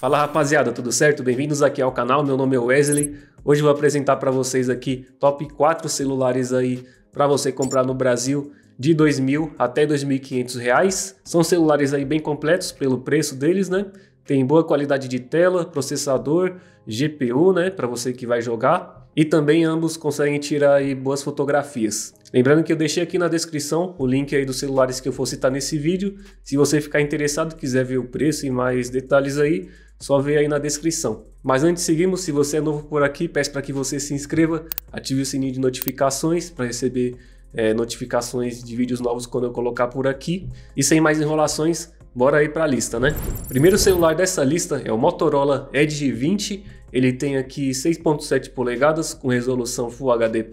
Fala rapaziada, tudo certo? Bem-vindos aqui ao canal, meu nome é Wesley. Hoje vou apresentar para vocês aqui top 4 celulares aí para você comprar no Brasil de 2.000 até 2.500 reais. São celulares aí bem completos pelo preço deles, né? Tem boa qualidade de tela, processador, GPU, né? Para você que vai jogar. E também ambos conseguem tirar aí boas fotografias. Lembrando que eu deixei aqui na descrição o link aí dos celulares que eu for citar nesse vídeo. Se você ficar interessado, quiser ver o preço e mais detalhes aí, só vê aí na descrição. Mas antes de seguirmos, se você é novo por aqui, peço para que você se inscreva, ative o sininho de notificações para receber é, notificações de vídeos novos quando eu colocar por aqui. E sem mais enrolações, bora aí para a lista, né? Primeiro celular dessa lista é o Motorola Edge 20. Ele tem aqui 6.7 polegadas com resolução Full HD+,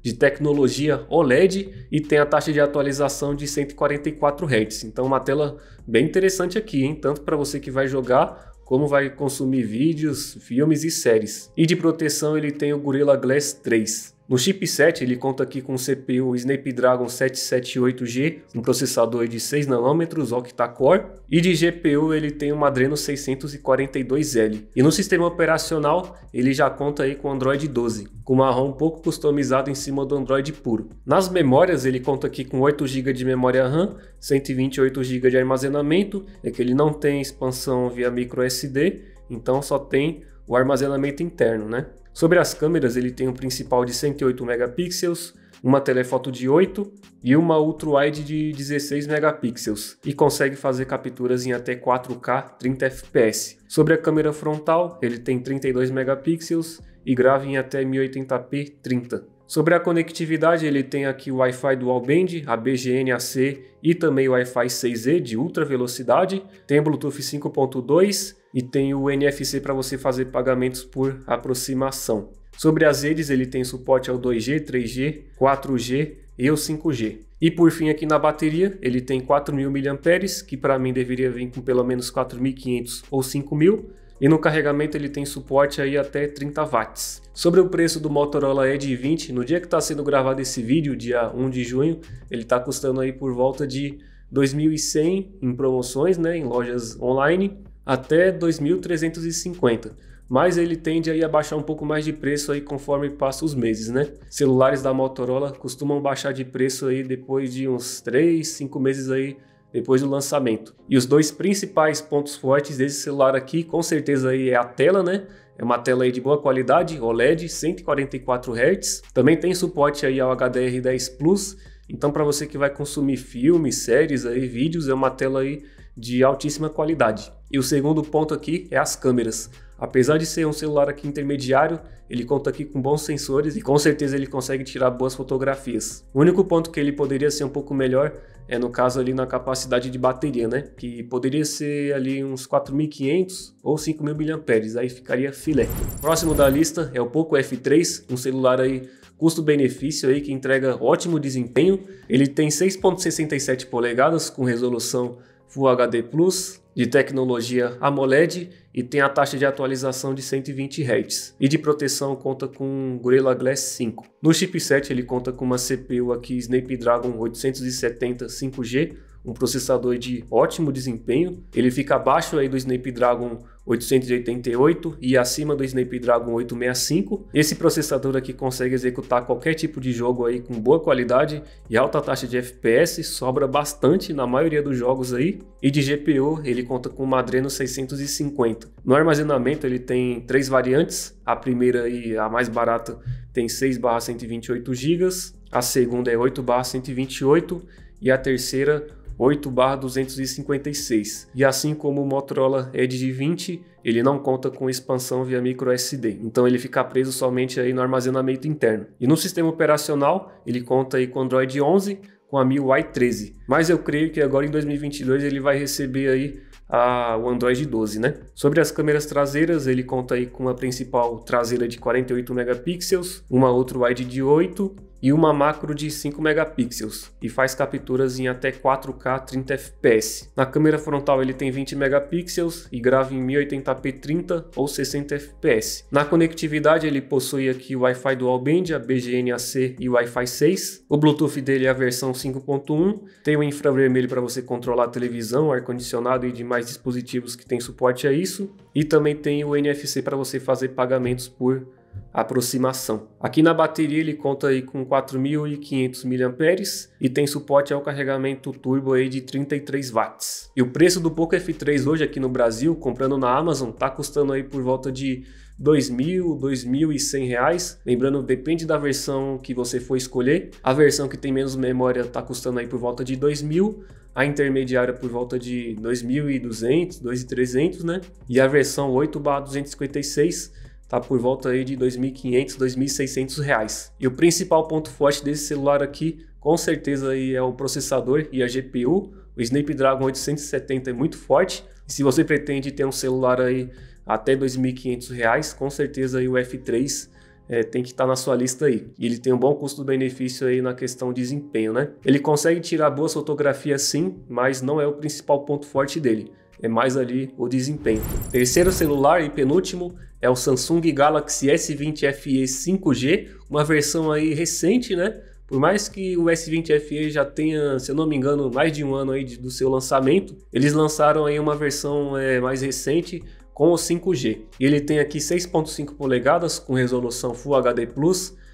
de tecnologia OLED e tem a taxa de atualização de 144 Hz. Então uma tela bem interessante aqui, hein? Tanto para você que vai jogar como vai consumir vídeos, filmes e séries. E de proteção ele tem o Gorilla Glass 3. No chipset, ele conta aqui com CPU Snapdragon 778G, um processador de 6 nanômetros octa-core, e de GPU ele tem uma Adreno 642L. E no sistema operacional, ele já conta aí com Android 12, com uma ROM um pouco customizado em cima do Android puro. Nas memórias, ele conta aqui com 8 GB de memória RAM, 128 GB de armazenamento, é que ele não tem expansão via microSD, então só tem o armazenamento interno, né? Sobre as câmeras, ele tem um principal de 108 megapixels, uma telefoto de 8 e uma ultra-wide de 16 megapixels e consegue fazer capturas em até 4K 30 fps. Sobre a câmera frontal, ele tem 32 megapixels e grava em até 1080p 30. Sobre a conectividade, ele tem aqui o Wi-Fi Dual Band, a BGN-AC e também o Wi-Fi 6E de ultra velocidade, tem Bluetooth 5.2 e tem o NFC para você fazer pagamentos por aproximação. Sobre as redes, ele tem suporte ao 2G, 3G, 4G e o 5G. E por fim, aqui na bateria, ele tem 4.000 mAh, que para mim deveria vir com pelo menos 4.500 ou 5.000. E no carregamento ele tem suporte aí até 30 watts. Sobre o preço do Motorola Edge 20, no dia que está sendo gravado esse vídeo, dia 1 de junho, ele está custando aí por volta de 2.100 em promoções, né, em lojas online até 2.350, mas ele tende aí a baixar um pouco mais de preço aí conforme passa os meses, né? Celulares da Motorola costumam baixar de preço aí depois de uns 3, 5 meses aí depois do lançamento. E os dois principais pontos fortes desse celular aqui, com certeza aí é a tela, né? É uma tela aí de boa qualidade, OLED, 144 Hz. Também tem suporte aí ao HDR10 Plus. Então para você que vai consumir filmes, séries aí, vídeos, é uma tela aí de altíssima qualidade. E o segundo ponto aqui é as câmeras. Apesar de ser um celular aqui intermediário, ele conta aqui com bons sensores e com certeza ele consegue tirar boas fotografias. O único ponto que ele poderia ser um pouco melhor é no caso ali na capacidade de bateria, né? Que poderia ser ali uns 4.500 ou 5.000 mAh, aí ficaria filé. Próximo da lista é o Poco F3, um celular aí custo-benefício aí que entrega ótimo desempenho. Ele tem 6.67 polegadas com resolução Full HD Plus, de tecnologia AMOLED e tem a taxa de atualização de 120 Hz. E de proteção conta com Gorilla Glass 5. No chipset ele conta com uma CPU aqui Snapdragon 870 5G um processador de ótimo desempenho. Ele fica abaixo aí do Snapdragon 888 e acima do Snapdragon 865. Esse processador aqui consegue executar qualquer tipo de jogo aí com boa qualidade e alta taxa de FPS, sobra bastante na maioria dos jogos aí. E de GPU, ele conta com uma Adreno 650. No armazenamento, ele tem três variantes. A primeira e a mais barata tem 6/128 GB, a segunda é 8/128 e a terceira 8/256. E assim como o Motorola Edge de 20, ele não conta com expansão via microSD, então ele fica preso somente aí no armazenamento interno. E no sistema operacional, ele conta aí com Android 11 com a MIUI 13. Mas eu creio que agora em 2022 ele vai receber aí a, o Android 12, né? Sobre as câmeras traseiras, ele conta aí com uma principal traseira de 48 megapixels, uma outra wide de 8 e uma macro de 5 megapixels e faz capturas em até 4K 30 fps. Na câmera frontal ele tem 20 megapixels e grava em 1080p 30 ou 60 fps. Na conectividade ele possui aqui o Wi-Fi dual band, a BGNAC e e Wi-Fi 6. O Bluetooth dele é a versão 5.1, tem o infravermelho para você controlar a televisão, ar condicionado e demais dispositivos que tem suporte a isso, e também tem o NFC para você fazer pagamentos por aproximação. Aqui na bateria ele conta aí com 4.500 mAh e tem suporte ao carregamento turbo aí de 33 watts. E o preço do Poco F3 hoje aqui no Brasil, comprando na Amazon, tá custando aí por volta de 2.000, 2.100 reais. Lembrando, depende da versão que você for escolher. A versão que tem menos memória tá custando aí por volta de 2.000, a intermediária por volta de 2.200, 2.300, né? E a versão 8/256 tá por volta aí de 2.500, 2.600 reais. E o principal ponto forte desse celular aqui, com certeza aí é o processador e a GPU. O Snapdragon 870 é muito forte. E se você pretende ter um celular aí até 2.500 reais, com certeza aí o F3 é, tem que estar tá na sua lista aí. E ele tem um bom custo-benefício aí na questão de desempenho, né? Ele consegue tirar boas fotografias sim, mas não é o principal ponto forte dele é mais ali o desempenho. Terceiro celular e penúltimo é o Samsung Galaxy S20 FE 5G, uma versão aí recente, né? Por mais que o S20 FE já tenha, se eu não me engano, mais de um ano aí do seu lançamento, eles lançaram aí uma versão é, mais recente com o 5G. E ele tem aqui 6.5 polegadas com resolução Full HD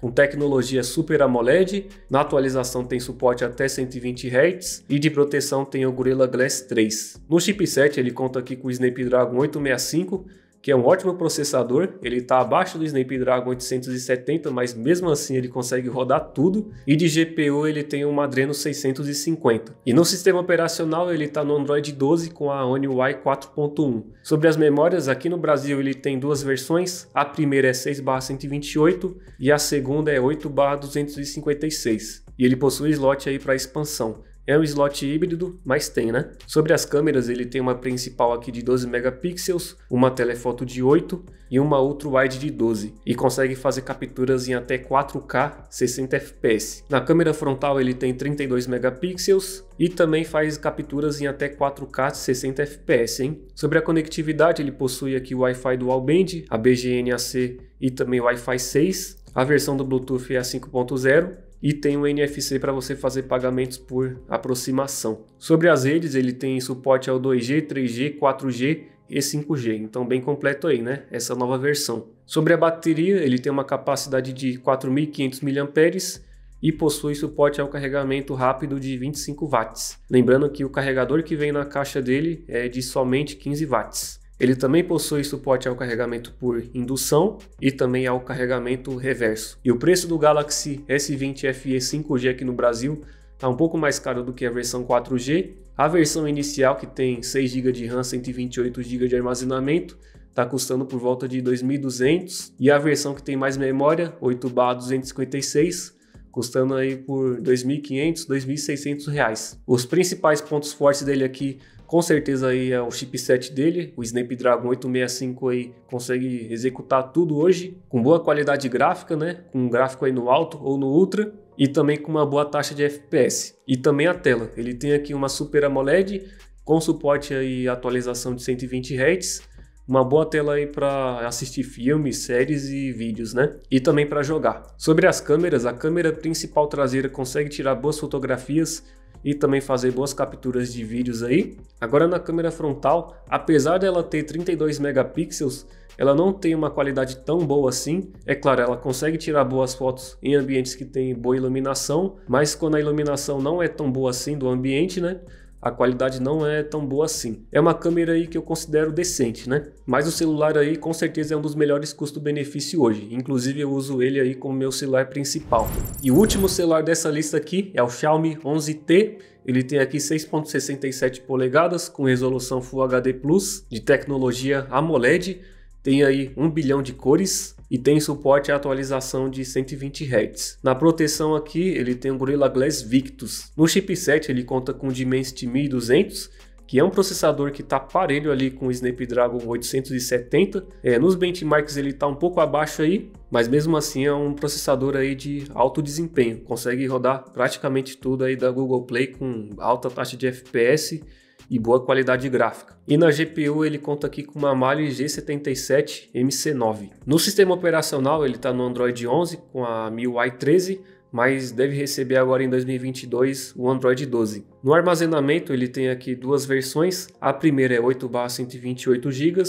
com tecnologia Super AMOLED, na atualização tem suporte até 120 Hz e de proteção tem o Gorilla Glass 3. No chipset ele conta aqui com o Snapdragon 865 que é um ótimo processador, ele está abaixo do Snapdragon 870, mas mesmo assim ele consegue rodar tudo, e de GPU ele tem um Adreno 650. E no sistema operacional ele está no Android 12 com a One UI 4.1. Sobre as memórias, aqui no Brasil ele tem duas versões, a primeira é 6/128 e a segunda é 8/256 e ele possui slot aí para expansão. É um slot híbrido, mas tem, né? Sobre as câmeras, ele tem uma principal aqui de 12 megapixels, uma telefoto de 8 e uma outro wide de 12 e consegue fazer capturas em até 4K 60 fps. Na câmera frontal ele tem 32 megapixels e também faz capturas em até 4K 60 fps, hein? Sobre a conectividade, ele possui aqui o Wi-Fi dual band, a BGNAC e também o Wi-Fi 6. A versão do Bluetooth é a 5.0 e tem o NFC para você fazer pagamentos por aproximação. Sobre as redes, ele tem suporte ao 2G, 3G, 4G e 5G, então bem completo aí, né? Essa nova versão. Sobre a bateria, ele tem uma capacidade de 4.500 mAh e possui suporte ao carregamento rápido de 25 watts. Lembrando que o carregador que vem na caixa dele é de somente 15 watts. Ele também possui suporte ao carregamento por indução e também ao carregamento reverso. E o preço do Galaxy S20 FE 5G aqui no Brasil está um pouco mais caro do que a versão 4G. A versão inicial, que tem 6 GB de RAM, 128 GB de armazenamento, está custando por volta de 2.200 e a versão que tem mais memória, 8/256, custando aí por 2.500, 2.600 reais. Os principais pontos fortes dele aqui com certeza aí é o chipset dele, o Snapdragon 865 aí consegue executar tudo hoje com boa qualidade gráfica, né? Com um gráfico aí no alto ou no ultra e também com uma boa taxa de FPS. E também a tela, ele tem aqui uma Super AMOLED com suporte aí atualização de 120 Hz, uma boa tela aí para assistir filmes, séries e vídeos, né? E também para jogar. Sobre as câmeras, a câmera principal traseira consegue tirar boas fotografias e também fazer boas capturas de vídeos aí. Agora na câmera frontal, apesar dela ter 32 megapixels, ela não tem uma qualidade tão boa assim. É claro, ela consegue tirar boas fotos em ambientes que tem boa iluminação, mas quando a iluminação não é tão boa assim do ambiente, né? a qualidade não é tão boa assim. É uma câmera aí que eu considero decente, né? Mas o celular aí com certeza é um dos melhores custo-benefício hoje. Inclusive eu uso ele aí como meu celular principal. E o último celular dessa lista aqui é o Xiaomi 11T. Ele tem aqui 6.67 polegadas com resolução Full HD+, Plus de tecnologia AMOLED, tem aí 1 bilhão de cores e tem suporte à atualização de 120 Hz. Na proteção aqui, ele tem um Gorilla Glass Victus. No chipset, ele conta com o Dimensity 1200, que é um processador que está parelho ali com o Snapdragon 870. É, nos benchmarks ele está um pouco abaixo aí, mas mesmo assim é um processador aí de alto desempenho. Consegue rodar praticamente tudo aí da Google Play com alta taxa de FPS e boa qualidade gráfica. E na GPU ele conta aqui com uma malha G77 MC9. No sistema operacional ele está no Android 11 com a MIUI 13, mas deve receber agora em 2022 o Android 12. No armazenamento ele tem aqui duas versões, a primeira é 8/128 GB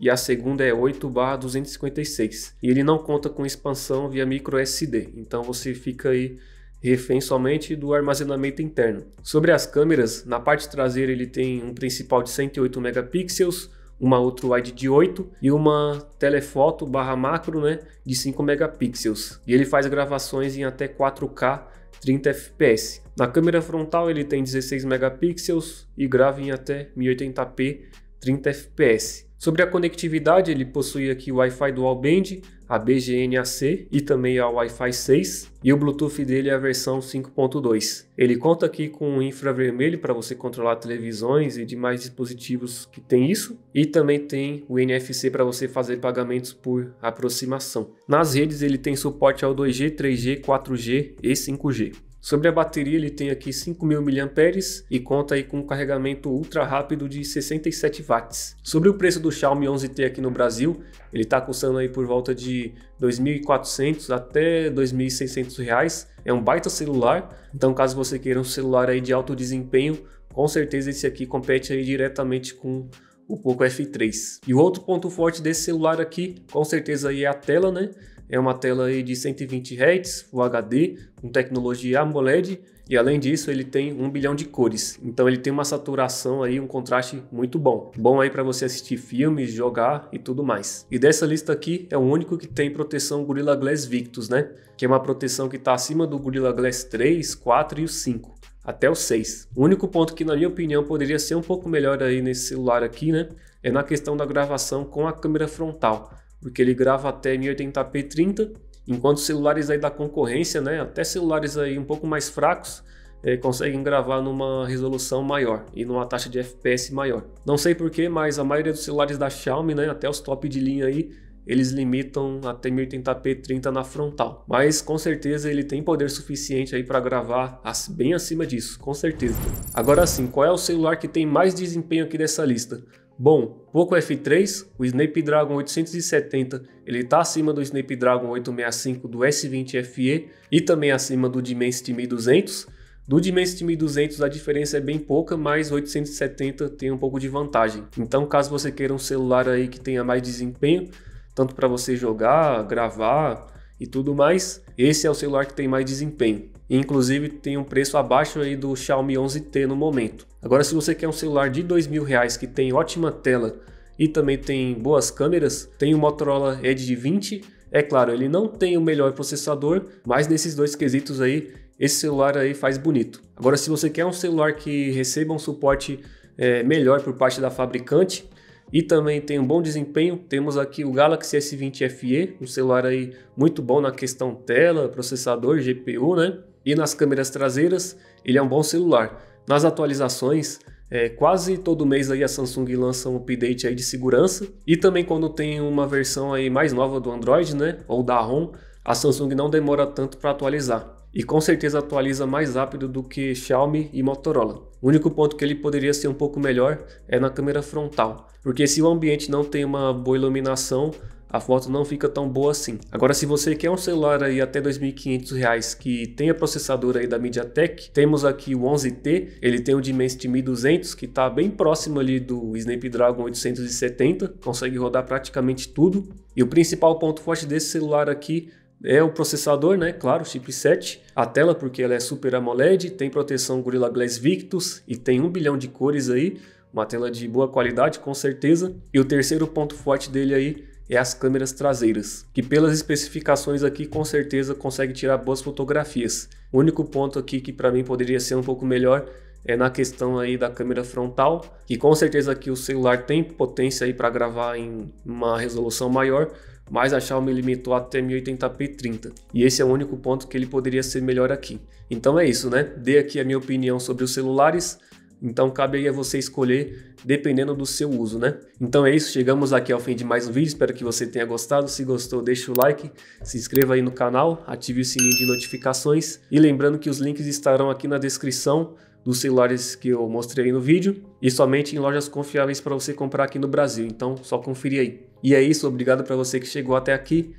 e a segunda é 8/256. E ele não conta com expansão via micro SD, então você fica aí refém somente do armazenamento interno. Sobre as câmeras, na parte traseira ele tem um principal de 108 megapixels, uma outro wide de 8 e uma telefoto barra macro né, de 5 megapixels. E ele faz gravações em até 4K 30 fps. Na câmera frontal ele tem 16 megapixels e grava em até 1080p 30 fps. Sobre a conectividade, ele possui aqui o Wi-Fi Dual Band, a BGN-AC e também a Wi-Fi 6 e o Bluetooth dele é a versão 5.2. Ele conta aqui com infravermelho para você controlar televisões e demais dispositivos que tem isso e também tem o NFC para você fazer pagamentos por aproximação. Nas redes ele tem suporte ao 2G, 3G, 4G e 5G. Sobre a bateria, ele tem aqui 5.000 mAh e conta aí com um carregamento ultra rápido de 67 watts. Sobre o preço do Xiaomi 11T aqui no Brasil, ele está custando aí por volta de 2.400 até 2.600 reais. É um baita celular, então caso você queira um celular aí de alto desempenho, com certeza esse aqui compete aí diretamente com o Poco F3. E o outro ponto forte desse celular aqui, com certeza aí é a tela, né? É uma tela aí de 120 Hz, Full HD, com tecnologia AMOLED e além disso, ele tem um bilhão de cores. Então ele tem uma saturação aí, um contraste muito bom. Bom aí para você assistir filmes, jogar e tudo mais. E dessa lista aqui é o único que tem proteção Gorilla Glass Victus, né? Que é uma proteção que está acima do Gorilla Glass 3, 4 e o 5 até o 6. O único ponto que, na minha opinião, poderia ser um pouco melhor aí nesse celular aqui, né? É na questão da gravação com a câmera frontal porque ele grava até 1080p 30, enquanto celulares aí da concorrência, né, até celulares aí um pouco mais fracos, é, conseguem gravar numa resolução maior e numa taxa de FPS maior. Não sei porquê, mas a maioria dos celulares da Xiaomi, né, até os top de linha aí, eles limitam até 1080p 30 na frontal, mas com certeza ele tem poder suficiente aí para gravar bem acima disso, com certeza. Agora sim, qual é o celular que tem mais desempenho aqui dessa lista? Bom, Poco F3, o Snapdragon 870, ele está acima do Snapdragon 865 do S20 FE e também acima do Dimensity 1200. Do Dimensity 1200 a diferença é bem pouca, mas 870 tem um pouco de vantagem. Então, caso você queira um celular aí que tenha mais desempenho, tanto para você jogar, gravar e tudo mais, esse é o celular que tem mais desempenho e inclusive tem um preço abaixo aí do Xiaomi 11T no momento. Agora, se você quer um celular de R$ reais que tem ótima tela e também tem boas câmeras, tem o Motorola Edge 20. É claro, ele não tem o melhor processador, mas nesses dois quesitos aí, esse celular aí faz bonito. Agora, se você quer um celular que receba um suporte é, melhor por parte da fabricante e também tem um bom desempenho, temos aqui o Galaxy S20 FE, um celular aí muito bom na questão tela, processador, GPU, né? E nas câmeras traseiras, ele é um bom celular. Nas atualizações, é, quase todo mês aí a Samsung lança um update aí de segurança e também quando tem uma versão aí mais nova do Android, né, ou da ROM, a Samsung não demora tanto para atualizar e com certeza atualiza mais rápido do que Xiaomi e Motorola. O único ponto que ele poderia ser um pouco melhor é na câmera frontal, porque se o ambiente não tem uma boa iluminação, a foto não fica tão boa assim. Agora, se você quer um celular aí até R$ 2.500 que tenha processador aí da MediaTek, temos aqui o 11T, ele tem o Dimensity 1200 que está bem próximo ali do Snapdragon 870, consegue rodar praticamente tudo. E o principal ponto forte desse celular aqui é o processador, né? Claro, chipset. A tela, porque ela é Super AMOLED, tem proteção Gorilla Glass Victus e tem um bilhão de cores aí. Uma tela de boa qualidade, com certeza. E o terceiro ponto forte dele aí é as câmeras traseiras, que pelas especificações aqui com certeza consegue tirar boas fotografias. O único ponto aqui que para mim poderia ser um pouco melhor é na questão aí da câmera frontal, que com certeza que o celular tem potência aí para gravar em uma resolução maior, mas a Xiaomi limitou até 1080p 30. E esse é o único ponto que ele poderia ser melhor aqui. Então é isso, né? Dei aqui a minha opinião sobre os celulares. Então cabe aí a você escolher dependendo do seu uso, né? Então é isso, chegamos aqui ao fim de mais um vídeo, espero que você tenha gostado. Se gostou, deixa o like, se inscreva aí no canal, ative o sininho de notificações e lembrando que os links estarão aqui na descrição dos celulares que eu mostrei aí no vídeo e somente em lojas confiáveis para você comprar aqui no Brasil. Então só conferir aí. E é isso, obrigado para você que chegou até aqui.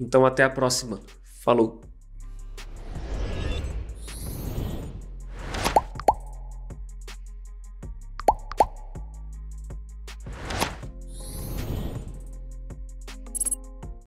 Então até a próxima. Falou.